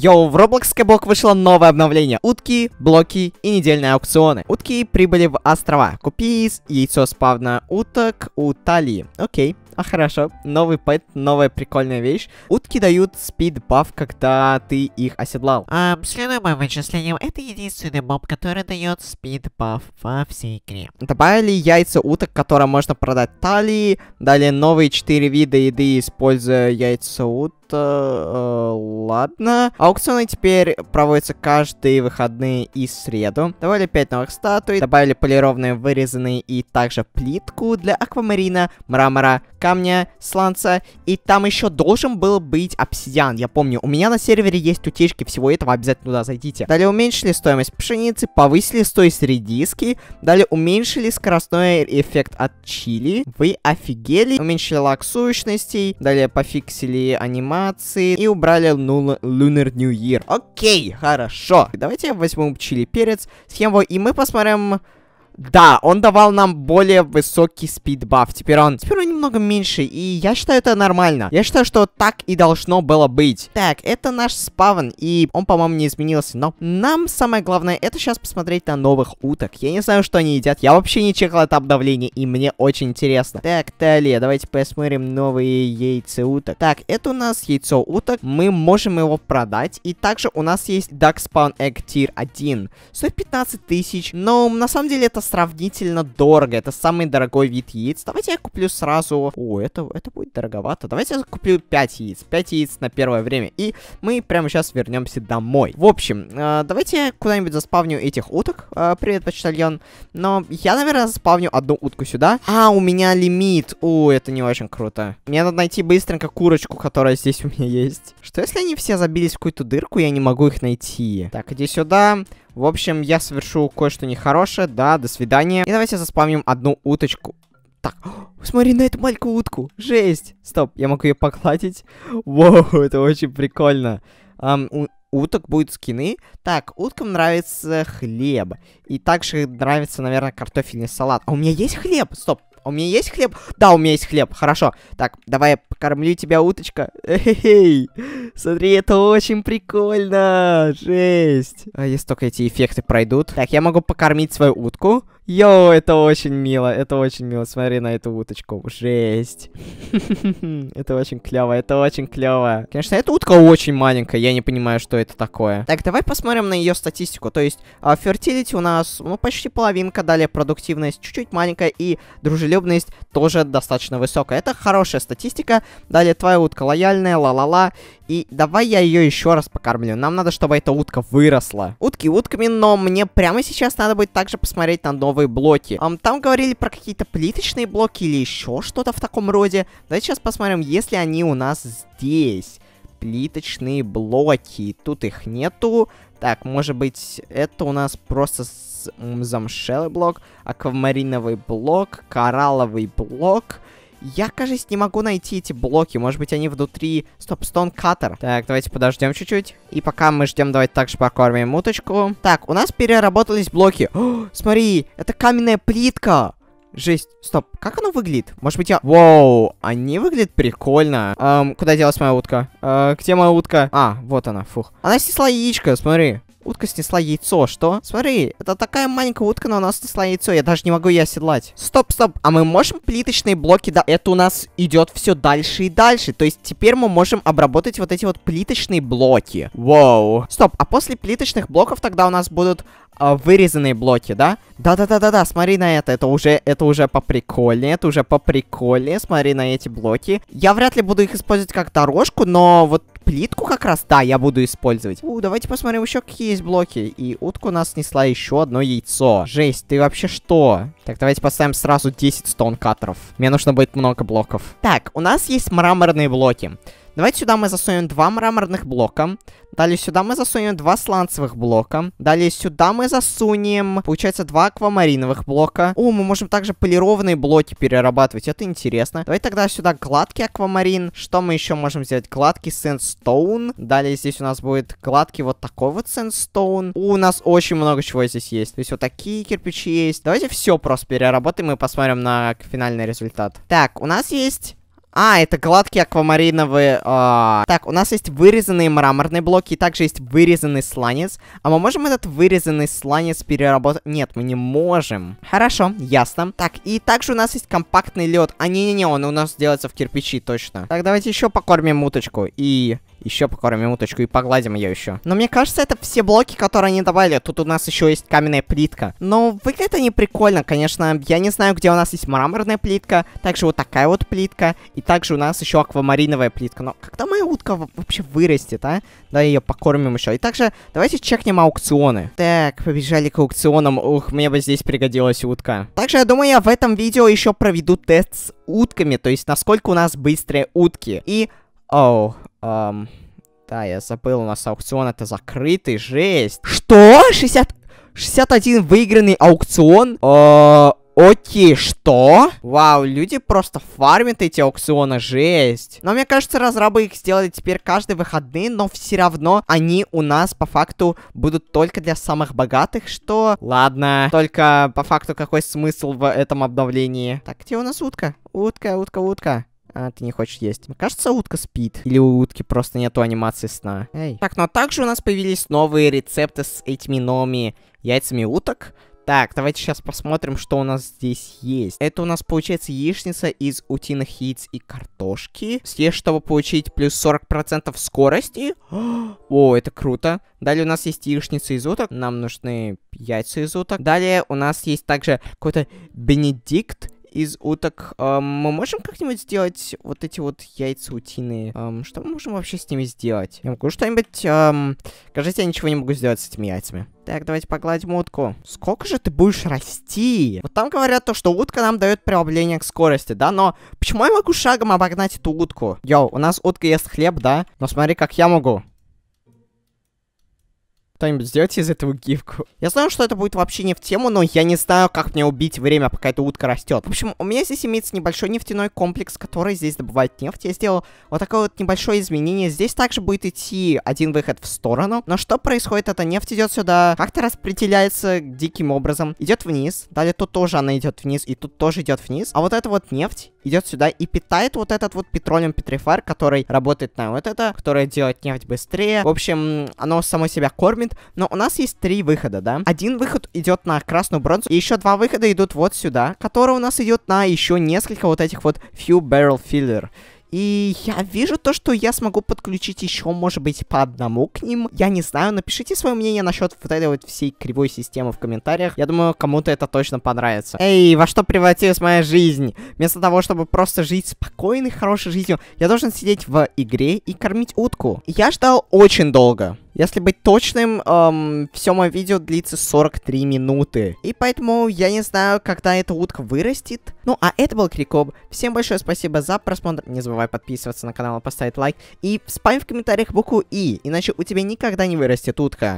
Йоу, в Roblox Skyblock вышло новое обновление. Утки, блоки и недельные аукционы. Утки прибыли в острова. Купи яйцо спавна уток у Талии. Окей. А хорошо, новый пэт, новая прикольная вещь. Утки дают спид-баф, когда ты их оседлал. А, следуя моим вычислениям, это единственный моб, который дает спид-баф во всей игре. Добавили яйца уток, которые можно продать талии. Далее новые 4 вида еды, используя яйца уток э, ладно. Аукционы теперь проводятся каждые выходные и среду. Добавили 5 новых статуй, добавили полированные, вырезанные и также плитку для аквамарина, мрамора, камня сланца. И там еще должен был быть обсидиан, я помню. У меня на сервере есть утечки всего этого, обязательно туда зайдите. Далее уменьшили стоимость пшеницы, повысили стоимость редиски. Далее уменьшили скоростной эффект от чили. Вы офигели. Уменьшили лак сущностей. Далее пофиксили анимации. И убрали Lun Lunar New Year. Окей, хорошо. Давайте я возьму чили перец, съем его, и мы посмотрим... Да, он давал нам более высокий спидбаф. Теперь он... Теперь он немного меньше, и я считаю, это нормально. Я считаю, что так и должно было быть. Так, это наш спавн, и он, по-моему, не изменился. Но нам самое главное, это сейчас посмотреть на новых уток. Я не знаю, что они едят. Я вообще не чекал это обновление, и мне очень интересно. Так, далее, давайте посмотрим новые яйца уток. Так, это у нас яйцо уток. Мы можем его продать. И также у нас есть Duck Spawn Egg Tier 1. Стоит 15 тысяч, но на самом деле это сравнительно дорого. Это самый дорогой вид яиц. Давайте я куплю сразу... О, это, это будет дороговато. Давайте я куплю 5 яиц. 5 яиц на первое время. И мы прямо сейчас вернемся домой. В общем, э, давайте я куда-нибудь заспавню этих уток. Э, привет, почтальон. Но я, наверное, заспавню одну утку сюда. А, у меня лимит. О, это не очень круто. Мне надо найти быстренько курочку, которая здесь у меня есть. Что если они все забились в какую-то дырку, я не могу их найти? Так, иди сюда. В общем, я совершу кое-что нехорошее. Да, до свидания. И давайте заспамним одну уточку. Так, О, смотри на эту маленькую утку. Жесть. Стоп, я могу ее погладить. Вау, это очень прикольно. Um, у уток будут скины. Так, уткам нравится хлеб. И также нравится, наверное, картофельный салат. А у меня есть хлеб? Стоп, а у меня есть хлеб? Да, у меня есть хлеб. Хорошо. Так, давай я покормлю тебя, уточка. Эй, смотри, это очень прикольно. Жесть. А если только эти эффекты пройдут. Так, я могу покормить свою утку. Йоу, это очень мило, это очень мило. Смотри на эту уточку. Жесть. Это очень клево, это очень клево. Конечно, эта утка очень маленькая, я не понимаю, что это такое. Так, давай посмотрим на ее статистику. То есть, фертилити а, у нас, ну, почти половинка, далее продуктивность чуть-чуть маленькая, и дружелюбность тоже достаточно высокая. Это хорошая статистика. Далее, твоя утка лояльная, ла-ла-ла. И давай я ее еще раз покормлю. Нам надо, чтобы эта утка выросла. Утки утками, но мне прямо сейчас надо будет также посмотреть на новые новые блоки. Um, там говорили про какие-то плиточные блоки или еще что-то в таком роде. Давайте сейчас посмотрим, если они у нас здесь. Плиточные блоки. Тут их нету. Так, может быть, это у нас просто замшелый блок, аквамариновый блок, коралловый блок. Я, кажется, не могу найти эти блоки. Может быть, они внутри... Стоп, стон Cutter. Так, давайте подождем чуть-чуть. И пока мы ждем, давайте также покормим уточку. Так, у нас переработались блоки. О, смотри, это каменная плитка. Жесть. Стоп, как оно выглядит? Может быть, я... Воу, они выглядят прикольно. Эм, куда делась моя утка? Э, где моя утка? А, вот она, фух. Она снесла яичко, смотри. Утка снесла яйцо, что? Смотри, это такая маленькая утка, но она снесла яйцо, я даже не могу ее оседлать. Стоп, стоп, а мы можем плиточные блоки, да, это у нас идет все дальше и дальше. То есть теперь мы можем обработать вот эти вот плиточные блоки. Вау. Стоп, а после плиточных блоков тогда у нас будут э, вырезанные блоки, да? Да-да-да-да-да, смотри на это, это уже, это уже поприкольнее, это уже поприкольнее, смотри на эти блоки. Я вряд ли буду их использовать как дорожку, но вот плитку как раз, да, я буду использовать. У, давайте посмотрим еще какие есть блоки. И утку нас снесла еще одно яйцо. Жесть, ты вообще что? Так, давайте поставим сразу 10 стоункатеров. Мне нужно будет много блоков. Так, у нас есть мраморные блоки. Давайте сюда мы засунем два мраморных блока. Далее сюда мы засунем два сланцевых блока. Далее сюда мы засунем, получается, два аквамариновых блока. О, мы можем также полированные блоки перерабатывать. Это интересно. Давайте тогда сюда гладкий аквамарин. Что мы еще можем сделать? Гладкий сэндстоун. Далее здесь у нас будет гладкий вот такой вот сэндстоун. У нас очень много чего здесь есть. То есть вот такие кирпичи есть. Давайте все просто переработаем и посмотрим на финальный результат. Так, у нас есть а, это гладкие аквамариновые... А... Так, у нас есть вырезанные мраморные блоки, и также есть вырезанный сланец. А мы можем этот вырезанный сланец переработать? Нет, мы не можем. Хорошо, ясно. Так, и также у нас есть компактный лед. А, не-не-не, он у нас делается в кирпичи, точно. Так, давайте еще покормим уточку. И... Еще покормим уточку и погладим ее еще. Но мне кажется, это все блоки, которые они добавили. Тут у нас еще есть каменная плитка. Но выглядит не прикольно, конечно. Я не знаю, где у нас есть мраморная плитка. Также вот такая вот плитка. И также у нас еще аквамариновая плитка. Но когда моя утка вообще вырастет, а? Да, ее покормим еще. И также давайте чекнем аукционы. Так, побежали к аукционам. Ух, мне бы здесь пригодилась утка. Также, я думаю, я в этом видео еще проведу тест с утками. То есть, насколько у нас быстрые утки. И... Оу, Эм, да, я забыл, у нас аукцион это закрытый, жесть. Что? 60... 61 выигранный аукцион? Эээ... А, окей, что? Вау, люди просто фармят эти аукционы, жесть. Но мне кажется, разрабы их сделали теперь каждый выходный, но все равно они у нас по факту будут только для самых богатых, что... Ладно, только по факту какой смысл в этом обновлении? Так, где у нас утка? Утка, утка, утка. А, ты не хочешь есть. Кажется, утка спит. Или у утки просто нету анимации сна. Эй. Так, ну а также у нас появились новые рецепты с этими новыми яйцами уток. Так, давайте сейчас посмотрим, что у нас здесь есть. Это у нас получается яичница из утиных яиц и картошки. Съешь, чтобы получить плюс 40% скорости. О, это круто. Далее у нас есть яичница из уток. Нам нужны яйца из уток. Далее у нас есть также какой-то бенедикт из уток. Эм, мы можем как-нибудь сделать вот эти вот яйца утиные? Эм, что мы можем вообще с ними сделать? Я могу что-нибудь... Эм... Кажется, я ничего не могу сделать с этими яйцами. Так, давайте погладим утку. Сколько же ты будешь расти? Вот там говорят то, что утка нам дает прибавление к скорости, да? Но почему я могу шагом обогнать эту утку? Йоу, у нас утка ест хлеб, да? Но смотри, как я могу. Кто-нибудь сделайте из этого гифку. Я знаю, что это будет вообще не в тему, но я не знаю, как мне убить время, пока эта утка растет. В общем, у меня здесь имеется небольшой нефтяной комплекс, который здесь добывает нефть. Я сделал вот такое вот небольшое изменение. Здесь также будет идти один выход в сторону. Но что происходит? Эта нефть идет сюда, как-то распределяется диким образом. Идет вниз. Далее тут тоже она идет вниз, и тут тоже идет вниз. А вот эта вот нефть идет сюда и питает вот этот вот петролем петрифар, который работает на вот это, которое делает нефть быстрее. В общем, оно само себя кормит. Но у нас есть три выхода, да? Один выход идет на красную бронзу, и еще два выхода идут вот сюда, который у нас идет на еще несколько вот этих вот few barrel filler. И я вижу то, что я смогу подключить еще, может быть, по одному к ним. Я не знаю, напишите свое мнение насчет вот этой вот всей кривой системы в комментариях. Я думаю, кому-то это точно понравится. Эй, во что превратилась моя жизнь? Вместо того, чтобы просто жить спокойной, хорошей жизнью, я должен сидеть в игре и кормить утку. Я ждал очень долго. Если быть точным, эм, все мое видео длится 43 минуты. И поэтому я не знаю, когда эта утка вырастет. Ну, а это был Крикоб. Всем большое спасибо за просмотр. Не забывай подписываться на канал и поставить лайк. И спам в комментариях букву И, иначе у тебя никогда не вырастет утка.